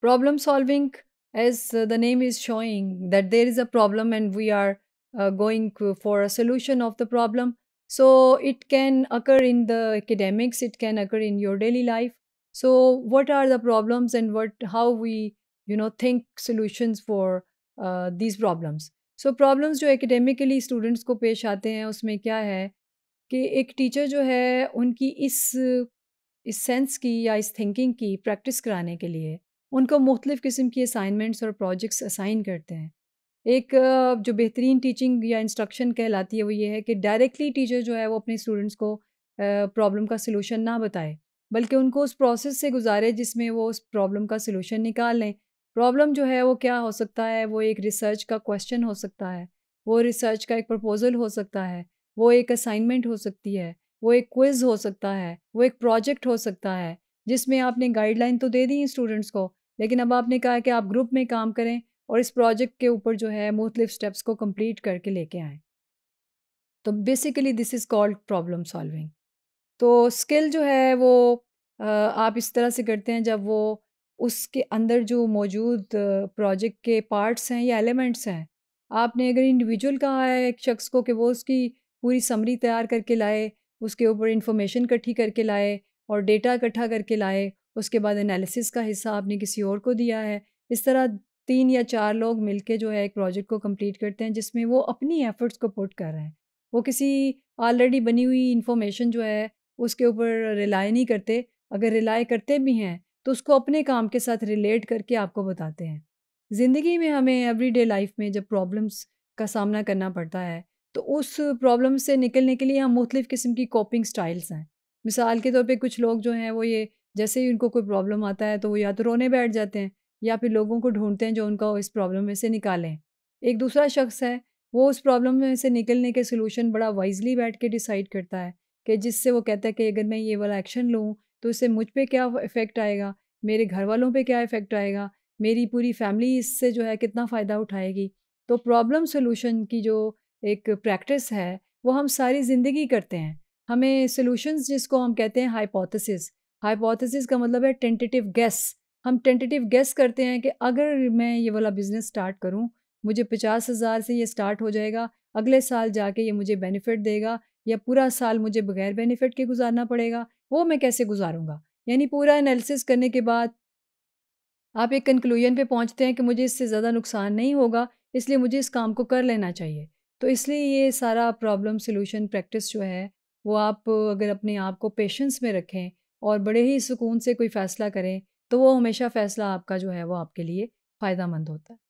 problem solving as uh, the name is showing that there is a problem and we are uh, going for a solution of the problem so it can occur in the academics it can occur in your daily life so what are the problems and what how we you know think solutions for uh, these problems so, problems जो academically students को पेश आते हैं उसमें क्या है कि एक teacher जो है उनकी इस इस सेंस की या इस थिंकिंग की प्रैक्टिस कराने के लिए उनको मुख्तलिफ़ किस्म की असाइनमेंट्स और प्रोजेक्ट्स असाइन करते हैं एक जो बेहतरीन टीचिंग या इंस्ट्रक्शन कहलाती है वो ये है कि डायरेक्टली टीचर जो है वो अपने स्टूडेंट्स को प्रॉब्लम का सलूशन ना बताए बल्कि उनको उस प्रोसेस से गुजारे जिसमें वो उस प्रॉब्लम का सलूशन निकाल लें प्रॉब्लम जो है वो क्या हो सकता है वो एक रिसर्च का क्वेश्चन हो सकता है वो रिसर्च का एक प्रपोज़ल हो सकता है वो एक असाइनमेंट हो सकती है वो एक क्विज़ हो सकता है वो एक प्रोजेक्ट हो सकता है जिसमें आपने गाइडलाइन तो दे दी स्टूडेंट्स को लेकिन अब आपने कहा कि आप ग्रुप में काम करें और इस प्रोजेक्ट के ऊपर जो है मुख्तलिफ स्टेप्स को कंप्लीट करके लेके आएँ तो basically this is called problem solving तो स्किल जो है वो आप इस तरह से करते हैं जब वो उसके अंदर जो मौजूद प्रोजेक्ट के पार्ट्स हैं या एलिमेंट्स हैं आपने अगर इंडिविजुअल कहा है एक शख्स को कि वो उसकी पूरी समरी तैयार करके लाए उसके ऊपर इंफॉर्मेशन इकट्ठी करके लाए और डेटा इकट्ठा करके लाए उसके बाद एनालिसिस का हिस्सा आपने किसी और को दिया है इस तरह तीन या चार लोग मिलके जो है एक प्रोजेक्ट को कंप्लीट करते हैं जिसमें वो अपनी एफ़र्ट्स को पुट कर रहे हैं वो किसी ऑलरेडी बनी हुई इन्फॉर्मेशन जो है उसके ऊपर रिलाई नहीं करते अगर रिलाई करते भी हैं तो उसको अपने काम के साथ रिलेट करके आपको बताते हैं ज़िंदगी में हमें एवरीडे लाइफ में जब प्रॉब्लम्स का सामना करना पड़ता है तो उस प्रॉब्लम से निकलने के लिए हम मुख्तफ़ किस्म की कॉपिंग स्टाइल्स हैं मिसाल के तौर पे कुछ लोग जो हैं वो ये जैसे ही उनको कोई प्रॉब्लम आता है तो वो या तो रोने बैठ जाते हैं या फिर लोगों को ढूंढते हैं जो उनका इस प्रॉब्लम में से निकालें एक दूसरा शख्स है वो उस प्रॉब्लम में से निकलने के सोल्यूशन बड़ा वाइजली बैठ के डिसाइड करता है कि जिससे वो कहता है कि अगर मैं ये वाला एक्शन लूँ तो इससे मुझ पर क्या इफ़ेक्ट आएगा मेरे घर वालों पर क्या इफ़ेक्ट आएगा मेरी पूरी फैमिली इससे जो है कितना फ़ायदा उठाएगी तो प्रॉब्लम सोल्यूशन की जो एक प्रैक्टिस है वो हम सारी ज़िंदगी करते हैं हमें सोल्यूशंस जिसको हम कहते हैं हाइपोथेसिस हाइपोथेसिस का मतलब है टेंटेटिव गैस हम टेंटेटिव गैस करते हैं कि अगर मैं ये वाला बिज़नेस स्टार्ट करूँ मुझे पचास हज़ार से ये स्टार्ट हो जाएगा अगले साल जाके ये मुझे बेनिफिट देगा या पूरा साल मुझे बगैर बेनिफिट के गुजारना पड़ेगा वो मैं कैसे गुजारूँगा यानी पूरा एनालिसिस करने के बाद आप एक कंक्लूजन पे पहुँचते हैं कि मुझे इससे ज़्यादा नुकसान नहीं होगा इसलिए मुझे इस काम को कर लेना चाहिए तो इसलिए ये सारा प्रॉब्लम सोल्यूशन प्रैक्टिस जो है वो आप अगर अपने आप को पेशेंस में रखें और बड़े ही सुकून से कोई फ़ैसला करें तो वो हमेशा फ़ैसला आपका जो है वो आपके लिए फ़ायदा मंद होता है